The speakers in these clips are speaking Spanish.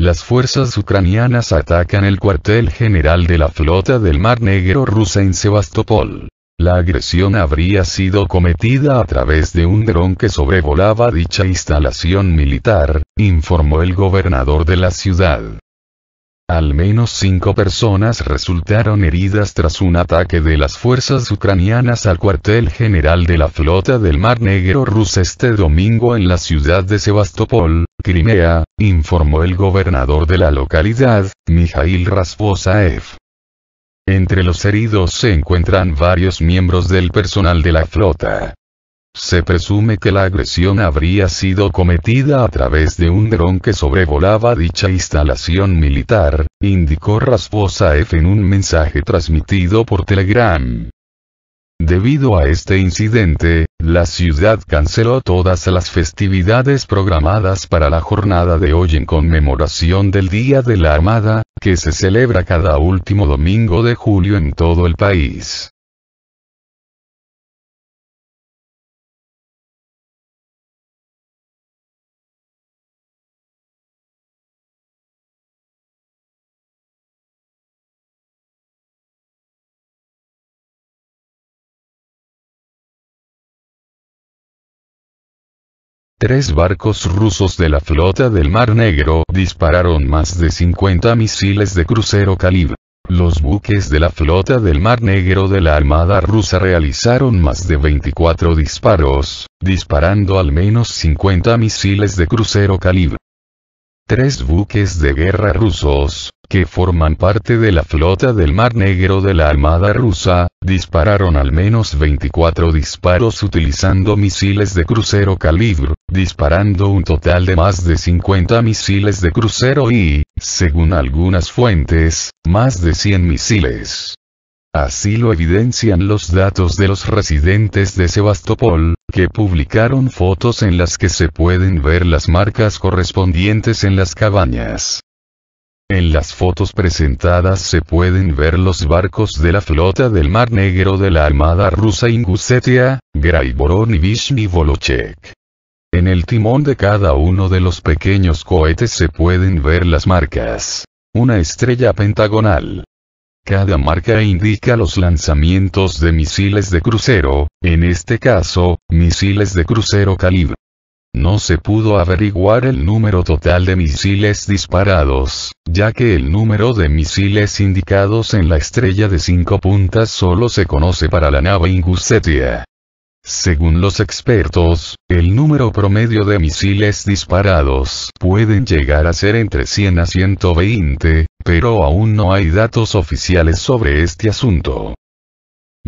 Las fuerzas ucranianas atacan el cuartel general de la flota del Mar Negro rusa en Sebastopol. La agresión habría sido cometida a través de un dron que sobrevolaba dicha instalación militar, informó el gobernador de la ciudad. Al menos cinco personas resultaron heridas tras un ataque de las fuerzas ucranianas al cuartel general de la flota del Mar Negro rusa este domingo en la ciudad de Sebastopol, Crimea, informó el gobernador de la localidad, Mijail Rasposaev. Entre los heridos se encuentran varios miembros del personal de la flota. Se presume que la agresión habría sido cometida a través de un dron que sobrevolaba dicha instalación militar, indicó Rasposaev en un mensaje transmitido por Telegram. Debido a este incidente, la ciudad canceló todas las festividades programadas para la jornada de hoy en conmemoración del Día de la Armada, que se celebra cada último domingo de julio en todo el país. Tres barcos rusos de la flota del Mar Negro dispararon más de 50 misiles de crucero calibre. Los buques de la flota del Mar Negro de la Armada rusa realizaron más de 24 disparos, disparando al menos 50 misiles de crucero calibre. Tres buques de guerra rusos, que forman parte de la flota del Mar Negro de la Armada rusa, dispararon al menos 24 disparos utilizando misiles de crucero calibre, disparando un total de más de 50 misiles de crucero y, según algunas fuentes, más de 100 misiles. Así lo evidencian los datos de los residentes de Sebastopol, que publicaron fotos en las que se pueden ver las marcas correspondientes en las cabañas. En las fotos presentadas se pueden ver los barcos de la flota del Mar Negro de la Armada rusa Ingusetia, Graiboron y Vishny Volochek. En el timón de cada uno de los pequeños cohetes se pueden ver las marcas. Una estrella pentagonal. Cada marca indica los lanzamientos de misiles de crucero, en este caso, misiles de crucero calibre no se pudo averiguar el número total de misiles disparados, ya que el número de misiles indicados en la estrella de cinco puntas solo se conoce para la nave Ingusetia. Según los expertos, el número promedio de misiles disparados pueden llegar a ser entre 100 a 120, pero aún no hay datos oficiales sobre este asunto.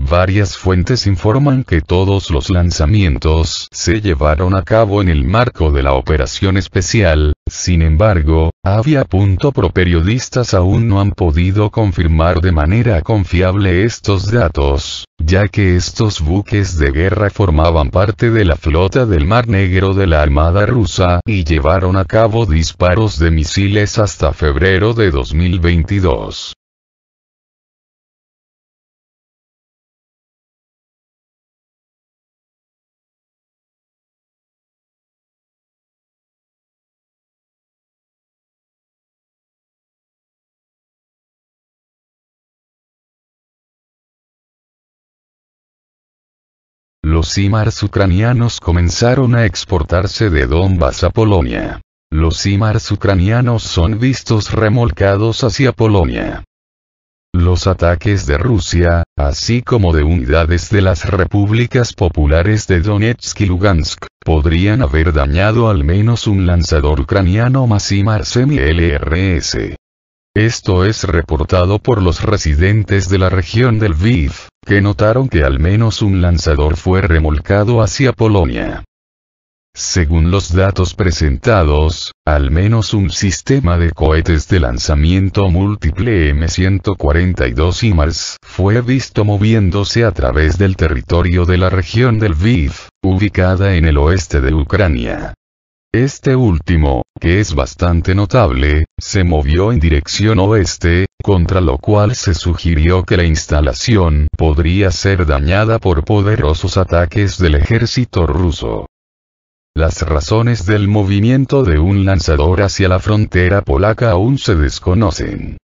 Varias fuentes informan que todos los lanzamientos se llevaron a cabo en el marco de la operación especial, sin embargo, pro periodistas aún no han podido confirmar de manera confiable estos datos, ya que estos buques de guerra formaban parte de la flota del Mar Negro de la Armada rusa y llevaron a cabo disparos de misiles hasta febrero de 2022. los Imars ucranianos comenzaron a exportarse de Donbass a Polonia. Los Imars ucranianos son vistos remolcados hacia Polonia. Los ataques de Rusia, así como de unidades de las repúblicas populares de Donetsk y Lugansk, podrían haber dañado al menos un lanzador ucraniano más semi Esto es reportado por los residentes de la región del VIF que notaron que al menos un lanzador fue remolcado hacia Polonia. Según los datos presentados, al menos un sistema de cohetes de lanzamiento múltiple M142 y fue visto moviéndose a través del territorio de la región del Viv, ubicada en el oeste de Ucrania. Este último, que es bastante notable, se movió en dirección oeste, contra lo cual se sugirió que la instalación podría ser dañada por poderosos ataques del ejército ruso. Las razones del movimiento de un lanzador hacia la frontera polaca aún se desconocen.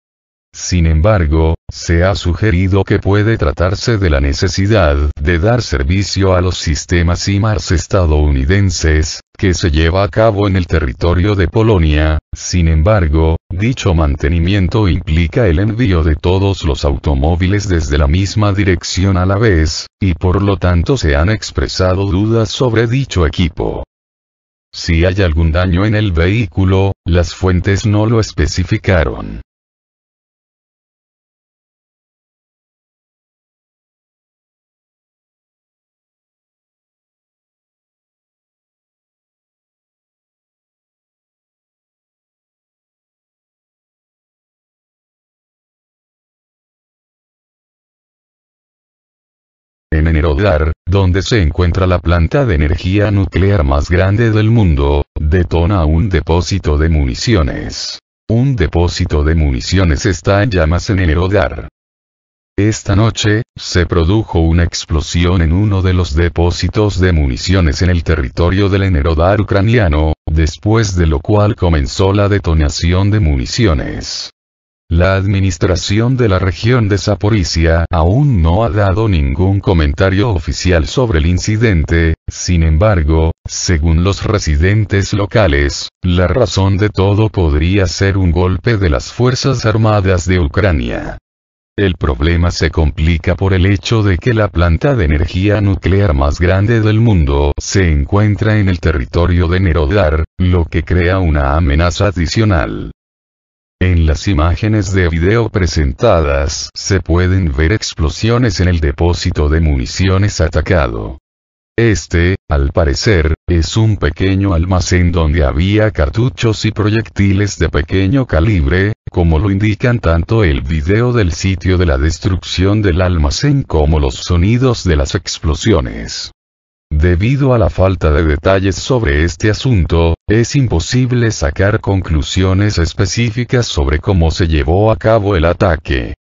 Sin embargo, se ha sugerido que puede tratarse de la necesidad de dar servicio a los sistemas IMARS estadounidenses, que se lleva a cabo en el territorio de Polonia, sin embargo, dicho mantenimiento implica el envío de todos los automóviles desde la misma dirección a la vez, y por lo tanto se han expresado dudas sobre dicho equipo. Si hay algún daño en el vehículo, las fuentes no lo especificaron. Enerodar, donde se encuentra la planta de energía nuclear más grande del mundo, detona un depósito de municiones. Un depósito de municiones está en llamas en Enerodar. Esta noche, se produjo una explosión en uno de los depósitos de municiones en el territorio del Enerodar ucraniano, después de lo cual comenzó la detonación de municiones. La administración de la región de Zaporizhia aún no ha dado ningún comentario oficial sobre el incidente, sin embargo, según los residentes locales, la razón de todo podría ser un golpe de las Fuerzas Armadas de Ucrania. El problema se complica por el hecho de que la planta de energía nuclear más grande del mundo se encuentra en el territorio de Nerodar, lo que crea una amenaza adicional. En las imágenes de video presentadas se pueden ver explosiones en el depósito de municiones atacado. Este, al parecer, es un pequeño almacén donde había cartuchos y proyectiles de pequeño calibre, como lo indican tanto el video del sitio de la destrucción del almacén como los sonidos de las explosiones. Debido a la falta de detalles sobre este asunto, es imposible sacar conclusiones específicas sobre cómo se llevó a cabo el ataque.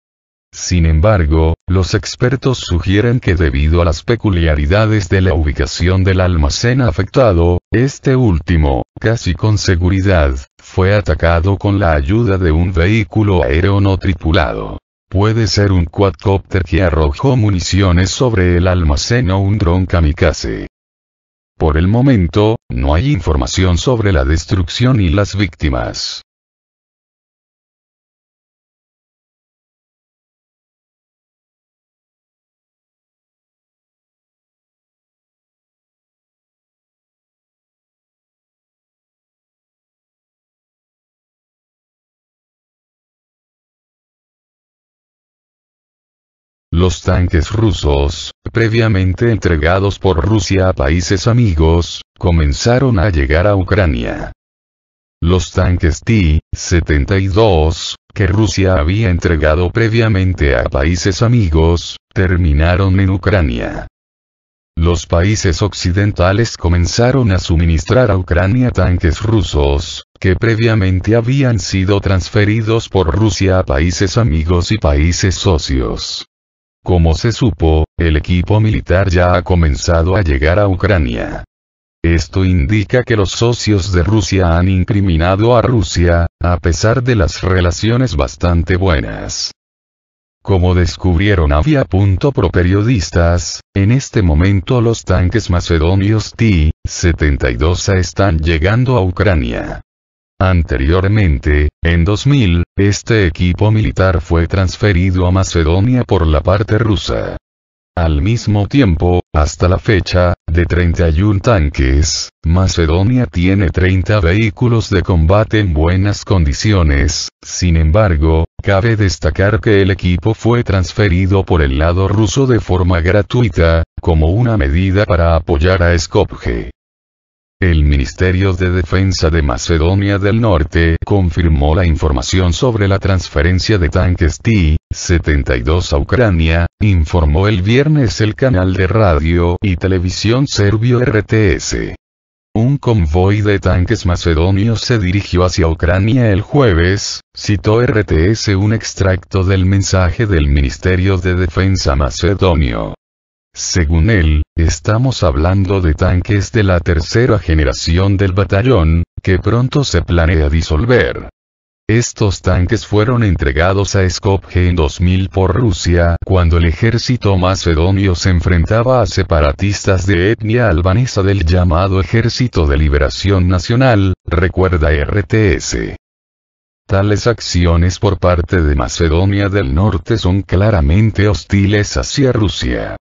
Sin embargo, los expertos sugieren que debido a las peculiaridades de la ubicación del almacén afectado, este último, casi con seguridad, fue atacado con la ayuda de un vehículo aéreo no tripulado. Puede ser un quadcopter que arrojó municiones sobre el almacén o un dron kamikaze. Por el momento, no hay información sobre la destrucción y las víctimas. Los tanques rusos, previamente entregados por Rusia a países amigos, comenzaron a llegar a Ucrania. Los tanques T-72, que Rusia había entregado previamente a países amigos, terminaron en Ucrania. Los países occidentales comenzaron a suministrar a Ucrania tanques rusos, que previamente habían sido transferidos por Rusia a países amigos y países socios. Como se supo, el equipo militar ya ha comenzado a llegar a Ucrania. Esto indica que los socios de Rusia han incriminado a Rusia, a pesar de las relaciones bastante buenas. Como descubrieron avia.pro periodistas, en este momento los tanques macedonios T-72 están llegando a Ucrania. Anteriormente, en 2000, este equipo militar fue transferido a Macedonia por la parte rusa. Al mismo tiempo, hasta la fecha, de 31 tanques, Macedonia tiene 30 vehículos de combate en buenas condiciones, sin embargo, cabe destacar que el equipo fue transferido por el lado ruso de forma gratuita, como una medida para apoyar a Skopje. El Ministerio de Defensa de Macedonia del Norte confirmó la información sobre la transferencia de tanques T-72 a Ucrania, informó el viernes el canal de radio y televisión serbio RTS. Un convoy de tanques macedonios se dirigió hacia Ucrania el jueves, citó RTS un extracto del mensaje del Ministerio de Defensa macedonio. Según él, estamos hablando de tanques de la tercera generación del batallón, que pronto se planea disolver. Estos tanques fueron entregados a Skopje en 2000 por Rusia cuando el ejército macedonio se enfrentaba a separatistas de etnia albanesa del llamado Ejército de Liberación Nacional, recuerda RTS. Tales acciones por parte de Macedonia del Norte son claramente hostiles hacia Rusia.